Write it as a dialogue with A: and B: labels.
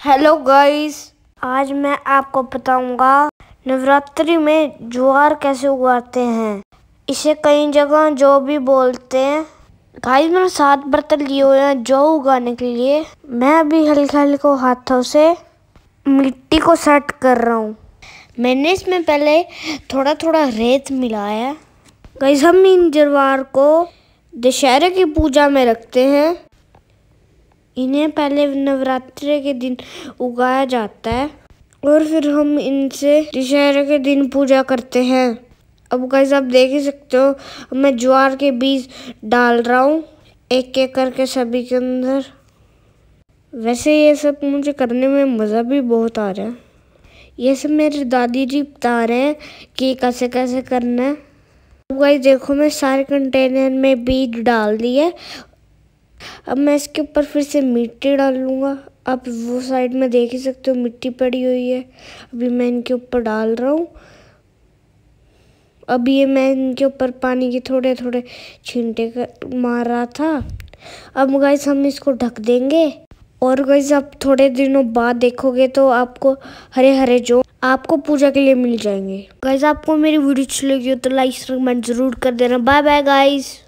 A: hello guys आज मैं आपको बताऊंगा नवरात्रि में ज्वार कैसे उगाते हैं इसे कई जगह जो भी बोलते हैं गाइस मैंने सात बर्तन लिए हुए हैं जो उगाने के लिए मैं अभी हल्के हल्के हाथों से मिट्टी को सेट कर रहा हूँ मैंने इसमें पहले थोड़ा थोड़ा रेत मिलाया गाइस हम इन जरवार को दशहरे की पूजा में रखते हैं इन्हें पहले नवरात्रे के दिन उगाया जाता है और फिर हम इनसे दशहरे के दिन पूजा करते हैं अब गाइज आप देख ही सकते हो मैं ज्वार के बीज डाल रहा हूँ एक एक करके सभी के अंदर वैसे ये सब मुझे करने में मज़ा भी बहुत आ रहा है ये सब मेरे दादी जी बता रहे हैं कि कैसे कैसे करना है अब गाइस देखो मैं सारे कंटेनर में बीज डाल दिए अब मैं इसके ऊपर फिर से मिट्टी डाल लूँगा आप वो साइड में देख ही सकते हो मिट्टी पड़ी हुई है अभी मैं इनके ऊपर डाल रहा हूँ अब ये मैं इनके ऊपर पानी के थोड़े थोड़े छींटे मार रहा था अब गाइस हम इसको ढक देंगे और गाइस आप थोड़े दिनों बाद देखोगे तो आपको हरे हरे जो आपको पूजा के लिए मिल जाएंगे गाइस आपको मेरी वीडियो अच्छी लगी हो तो लाइक कमेंट जरूर कर देना बाय बाय गाइस